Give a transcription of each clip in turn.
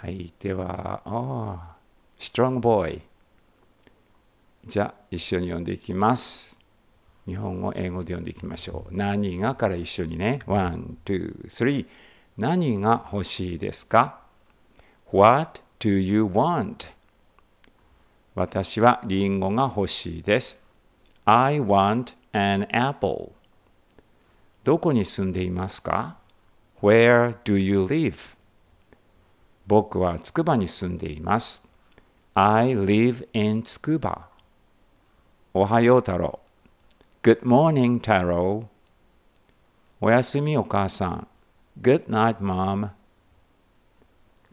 はい、では、ああ、strong boy。じゃあ、一緒に読んでいきます。日本語、英語で読んでいきましょう。何がから一緒にね。one, two, three。何が欲しいですか ?What do you want? 私はリンゴが欲しいです。I want an apple. どこに住んでいますか ?Where do you live? 僕はつくばに住んでいます。I live in つくば。おはよう太郎。Good morning 太郎。おやすみお母さん。Good night mom.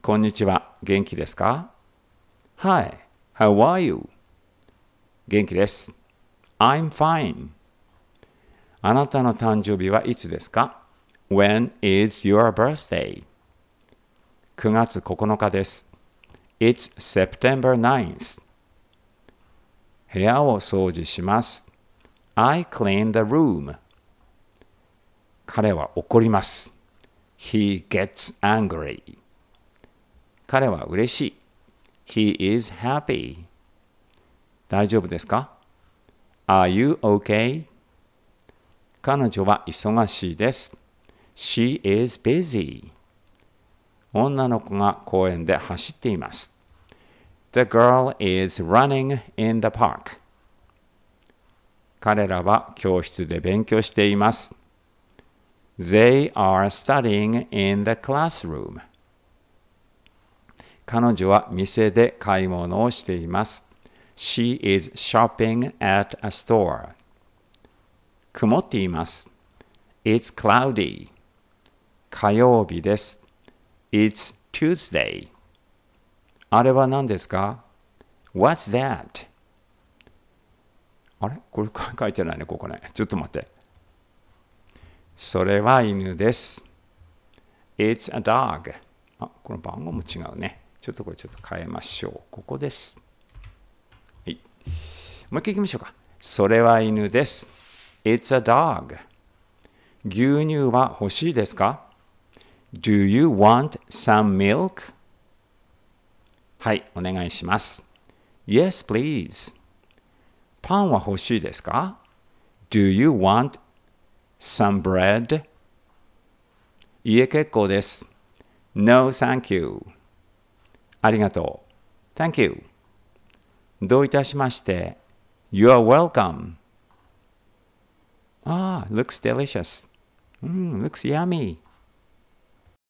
こんにちは。元気ですか ?Hi, how are you? 元気です。I'm fine. あなたの誕生日はいつですか ?When is your birthday? 9月9日です。It's September 9th. 部屋を掃除します。I clean the room. 彼は怒ります。He gets angry. 彼は嬉しい。He is happy. 大丈夫ですか ?Are you okay? 彼女は忙しいです。She is busy. 女の子が公園で走っています。The girl is running in the park. 彼らは教室で勉強しています。They are studying in the classroom. 彼女は店で買い物をしています。She is shopping at a store. 曇っています。It's cloudy. 火曜日です。It's Tuesday. あれは何ですか ?What's that? あれこれ書いてないね、ここね。ちょっと待って。それは犬です。It's a dog. あ、この番号も違うね。ちょっとこれちょっと変えましょう。ここです。はい。もう一回行きましょうか。それは犬です。It's a dog. 牛乳は欲しいですか Do you want some milk? はい、お願いします。Yes, please. パンは欲しいですか ?Do you want some bread? いえ、結構です。No, thank you. ありがとう。Thank you. どういたしまして。You're a welcome. Ah, looks delicious. looks yummy.